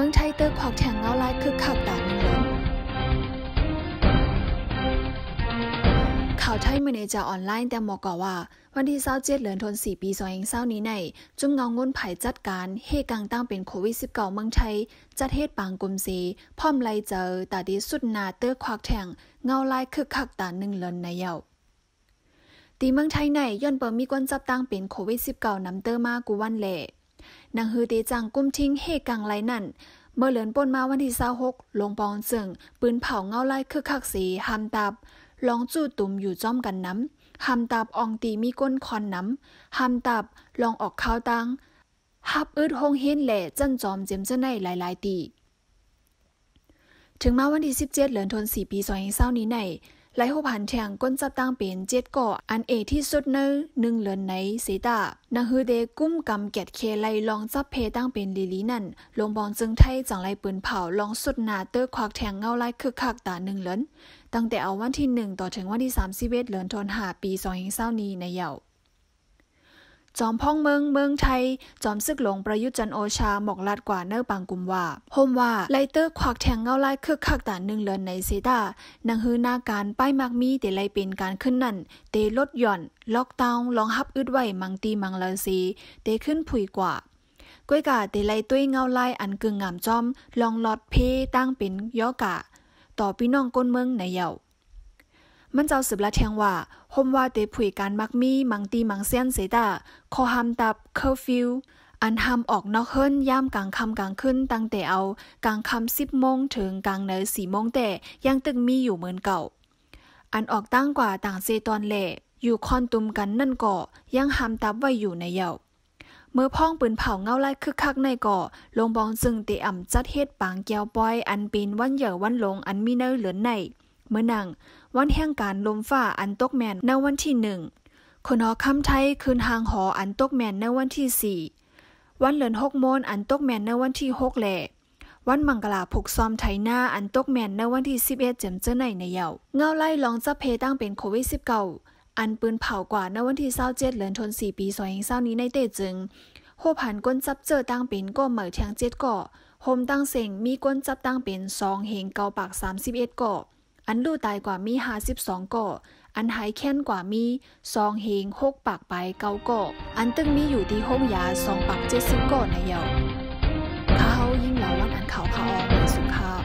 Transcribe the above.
เมืองไทยเตอร์ผอกแถงเงาลายคือขักดตาหนึ่งล้ข่าวไทยมือในจาออนไลน์ แต่หมอกก่อว่าวันที่เศร้าเจ็ดเหลือนทนสี่ปีซอยเองเศร้านี้ในจุ่มเงางุ่นไผ่จัดการเฮกังตั้งเป็นโควิด -19 เมืองไทยจัดเฮตปางกลมสีพร้อมไล่เจอตาดีสุดนาเตอร์ควักแทงเงาลายคึกคักตาหนึ่งเลินในเยาตีเมืองไทยในย้อนเปิดมีกวนจับตั้งเป็นโควิด -19 นำเตอร์มากกูวันแหล่นางฮือตีจังกุ้มทิ้งเฮกังไหลนั่น เมื่อเหลือนปนมาวันที่เ้าหกลงปองจึงปืนเผาเงาไล่คึกคักสีหามตับ ลองจู่ตุ่มอยู่จ้อมกันน้ำหามตับอองตีมีก้นคอนน้ำหามตับลองออกข้าวตังฮับอึดหงเฮนแหล่จันจอม เจียมเจ้าในหลาย ๆ ตี ถึงมาวันที่สิบเจ็ดเหลือนทนส่ปีอศร้านี้ในไหลหวผันแทงก้นจับตั้งเป็นเจ็ดก่ออันเอที่สุดเนอหนึ่งเหลือนในสีตานางฮือเดกุ้มกำแกะเคไลลองจับเพตั้งเป็นลีลีนั่นลงบอลจึงไทยจังไรปืนเผาลองสุดนาเตอร์ควักแทงเงาไล่คึกคักตาหนึ่งเหลือนตั้งแต่เอาวันที่หนึ่งต่อถึงวันที่สามสิบเอ็ดเหลือนทนหาปีสองหิงเศร้านี้ในเยาาจอมพ่องเมืองเมืองไทย จอมซึกหลงประยุทธ์จันโอชาหมอกลาดกว่าเนอปังกุมว่าโฮมว่าไลเตอร์ควักแทงเงาไล่คึกคักต่หนึ่งเลินในเซตานังฮือหน้าการป้ายมักมีแต่ไลเป็นการขึ้นนั่น เตลดหย่อนล็อกตาวลองฮับอึดไหวมังตีมังเลซี เตขึ้นผุยกว่าก้วยกาเตไลตุ้ยเงาไล่อันกึ่งงามจอม ลองลอดเพตั้งเป็นย่อกะ ต่อพี่น้องก้นเมืองในเยาว์มันเจ้าสืบละเทียงว่าหฮมว่าเตผุยการมักมีมังตีมังเซียนเสตาคอหามตับเคอร์ฟิว อันหามออกนอกเฮิรนย่ำกลางค่ำกลางขึ้น ตั้งแต่เอากลางค่ำสิบโมงถึงกลางเนอสี่โมงแต่ยังตึงมีอยู่เหมือนเก่า อันออกตั้งกว่าต่างเซตอนแหล่อยู่คอนตุมกันนั่นก่อยังหามตับไว้อยู่ในเยาเมื่อพ้องปืนเผาเงาไล่คึกคักในก่อลงบองซึ่งเตอ่ำจัดเฮ็ดปางแก้วปอยอันปีนวันเหย่อวันลงอันมีเนื้อเหลือในเมื่อนัง วันแห่งการลมฝ่าอันตกแมนในวันที่หนึ่งคนหอคำไทยคืนหางหออันตกแมนในวันที่สี่วันเหลือนหกโมนอันตกแมนในวันที่หกแหล่วันมังกลาผูกซอมไทยหน้าอันตกแมนในวันที่สิบเอ็ดเจมเจนาในในเยาเงาไล่ลองจะเพตั้งเป็นโควิดสิบเก้าอันปืนเผากว่า ในวันที่เศร้าเจ็ดเหลือนทนสี่ปีสอยแห่งเศร้านี้ในเตจึงโคผ่านก้นจับ เจอตั้งเป็นก็เหมือเทียงเจ็ดก่อโฮมตั้งเสงมีก้นจับตั้งเป็นสองเหงเกาปากสามสิบเอ็ดก่ออันลู่ตายกว่ามีหาสิบสองกาะ อันหายแค้นกว่ามีสองเฮงหกปาก ไปเก้ากาออันตึงมีอยู่ที่ห้องยาสองปากเจ็ดสิบกาะในเยาเขายิ่งเหล่าวันอันเขาขาออกเปสุขา